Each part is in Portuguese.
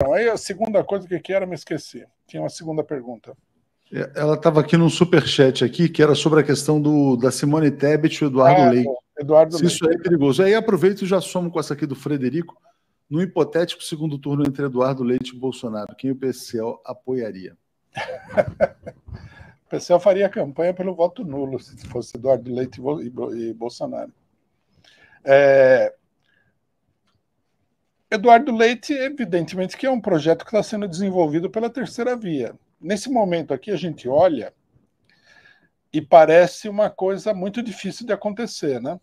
Então, aí a segunda coisa que, eu quero me esquecer Tinha uma segunda pergunta. É, ela estava aqui num superchat aqui, que era sobre a questão do, da Simone Tebet e o Eduardo ah, Leite. Eduardo Se Leite. isso aí é perigoso. Aí aproveito e já somo com essa aqui do Frederico. No hipotético segundo turno entre Eduardo Leite e Bolsonaro, quem o PCL apoiaria? o PCL faria campanha pelo voto nulo, se fosse Eduardo Leite e Bolsonaro. É, Eduardo Leite, evidentemente que é um projeto que está sendo desenvolvido pela terceira via. Nesse momento aqui, a gente olha e parece uma coisa muito difícil de acontecer, né?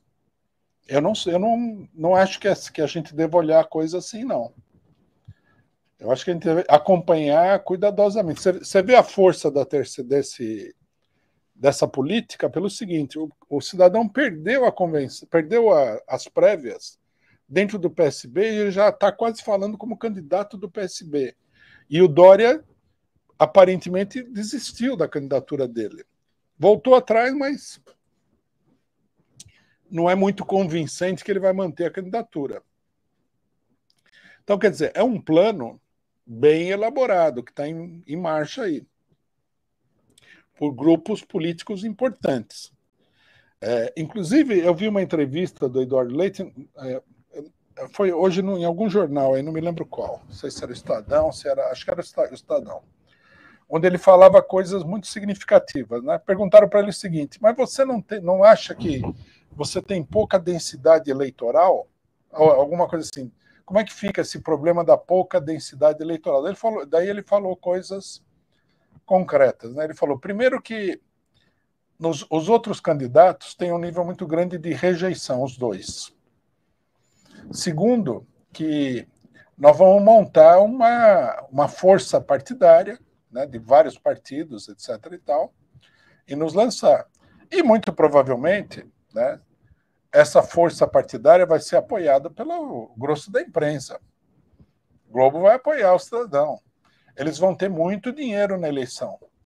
Eu não, eu não, não acho que, é, que a gente deva olhar a coisa assim, não. Eu acho que a gente deve acompanhar cuidadosamente. Você, vê a força da terceira, desse, dessa política pelo seguinte: o, o cidadão perdeu a convenção, perdeu a, as prévias dentro do PSB e ele já está quase falando como candidato do PSB. E o Dória aparentemente desistiu da candidatura dele. Voltou atrás, mas não é muito convincente que ele vai manter a candidatura. Então, quer dizer, é um plano bem elaborado que está em, em marcha aí por grupos políticos importantes. É, inclusive, eu vi uma entrevista do Eduardo Leite, é, foi hoje no, em algum jornal, aí não me lembro qual, não sei se era o Estadão, se era, acho que era o Estadão, onde ele falava coisas muito significativas. Né? Perguntaram para ele o seguinte: mas você não, tem, não acha que você tem pouca densidade eleitoral? alguma coisa assim. Como é que fica esse problema da pouca densidade eleitoral? Daí ele falou, daí ele falou coisas concretas. Né? Ele falou, primeiro, que nos, os outros candidatos têm um nível muito grande de rejeição, os dois. Segundo, que nós vamos montar uma, uma força partidária, né, de vários partidos, etc. e tal, e nos lançar. E muito provavelmente, né, essa força partidária vai ser apoiada pelo grosso da imprensa. O Globo vai apoiar o cidadão. Eles vão ter muito dinheiro na eleição.